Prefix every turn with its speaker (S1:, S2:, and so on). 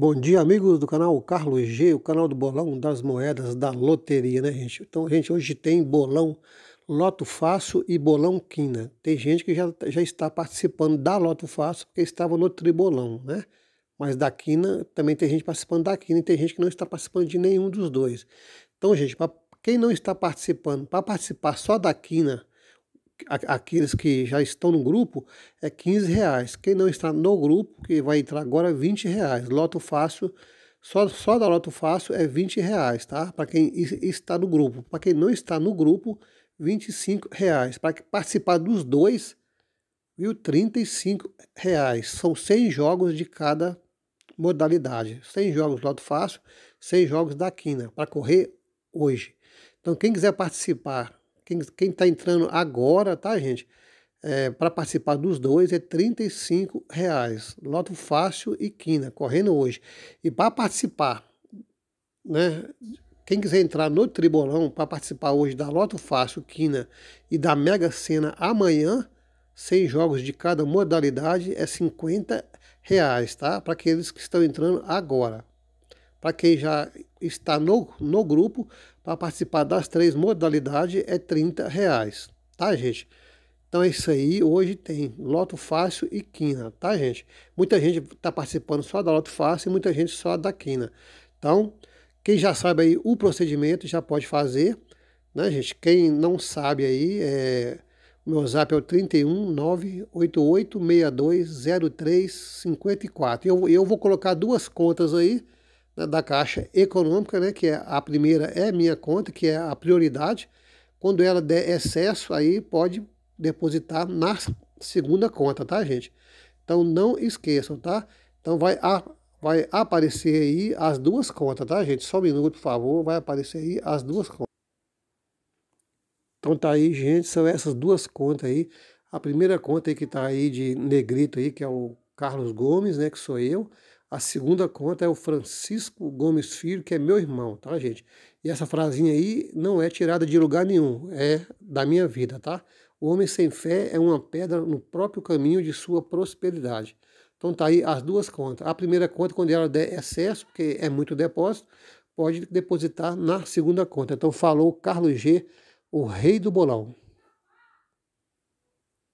S1: Bom dia, amigos do canal Carlos G, o canal do bolão das moedas da loteria, né, gente? Então, gente, hoje tem bolão Loto Fácil e bolão Quina. Tem gente que já, já está participando da Loto Fácil porque estava no tribolão, né? Mas da Quina também tem gente participando da Quina e tem gente que não está participando de nenhum dos dois. Então, gente, para quem não está participando, para participar só da Quina aqueles que já estão no grupo é 15 reais. Quem não está no grupo, que vai entrar agora, 20 reais. Loto fácil, só, só da Loto fácil é 20 reais, tá? Para quem está no grupo. Para quem não está no grupo, 25 reais. Para participar dos dois, viu, 35 reais. São 100 jogos de cada modalidade. 100 jogos Loto fácil, 100 jogos da Quina, para correr hoje. Então, quem quiser participar quem está entrando agora, tá, gente? É, para participar dos dois é R$ reais. Loto Fácil e Quina, correndo hoje. E para participar, né? Quem quiser entrar no Tribolão para participar hoje da Loto Fácil, Quina e da Mega Sena amanhã, seis jogos de cada modalidade é R$ reais, tá? Para aqueles que estão entrando agora. Para quem já está no, no grupo, para participar das três modalidades é 30 reais, tá, gente? Então é isso aí. Hoje tem Loto Fácil e Quina, tá, gente? Muita gente está participando só da Loto Fácil e muita gente só da Quina. Então, quem já sabe aí o procedimento já pode fazer, né, gente? Quem não sabe aí, é... o meu zap é o 31 988 E eu, eu vou colocar duas contas aí da Caixa Econômica, né, que é a primeira é minha conta, que é a prioridade. Quando ela der excesso, aí pode depositar na segunda conta, tá, gente? Então não esqueçam, tá? Então vai, a, vai aparecer aí as duas contas, tá, gente? Só um minuto, por favor, vai aparecer aí as duas contas. Então tá aí, gente, são essas duas contas aí. A primeira conta aí que tá aí de negrito aí, que é o Carlos Gomes, né, que sou eu. A segunda conta é o Francisco Gomes Filho, que é meu irmão, tá, gente? E essa frasinha aí não é tirada de lugar nenhum, é da minha vida, tá? O homem sem fé é uma pedra no próprio caminho de sua prosperidade. Então tá aí as duas contas. A primeira conta, quando ela der excesso, porque é muito depósito, pode depositar na segunda conta. Então falou Carlos G, o rei do bolão.